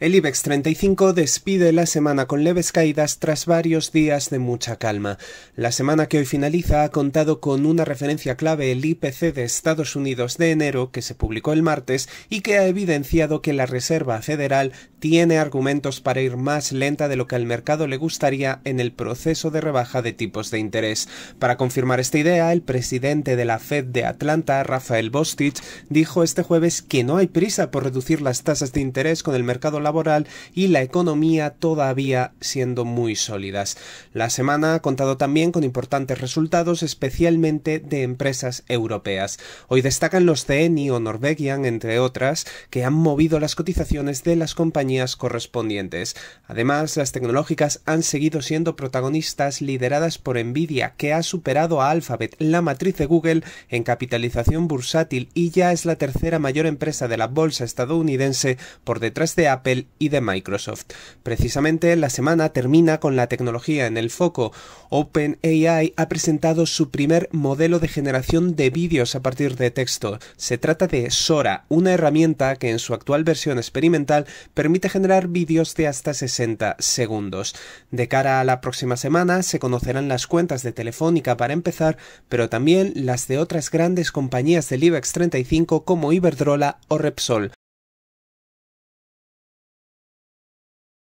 El IBEX 35 despide la semana con leves caídas tras varios días de mucha calma. La semana que hoy finaliza ha contado con una referencia clave, el IPC de Estados Unidos de enero, que se publicó el martes y que ha evidenciado que la Reserva Federal tiene argumentos para ir más lenta de lo que al mercado le gustaría en el proceso de rebaja de tipos de interés. Para confirmar esta idea, el presidente de la Fed de Atlanta, Rafael Bostich, dijo este jueves que no hay prisa por reducir las tasas de interés con el mercado laboral y la economía todavía siendo muy sólidas. La semana ha contado también con importantes resultados, especialmente de empresas europeas. Hoy destacan los CENI o Norwegian, entre otras, que han movido las cotizaciones de las compañías correspondientes. Además, las tecnológicas han seguido siendo protagonistas lideradas por Nvidia, que ha superado a Alphabet, la matriz de Google, en capitalización bursátil y ya es la tercera mayor empresa de la bolsa estadounidense por detrás de Apple y de Microsoft. Precisamente la semana termina con la tecnología en el foco. OpenAI ha presentado su primer modelo de generación de vídeos a partir de texto. Se trata de Sora, una herramienta que en su actual versión experimental permite generar vídeos de hasta 60 segundos. De cara a la próxima semana se conocerán las cuentas de Telefónica para empezar, pero también las de otras grandes compañías del IBEX 35 como Iberdrola o Repsol.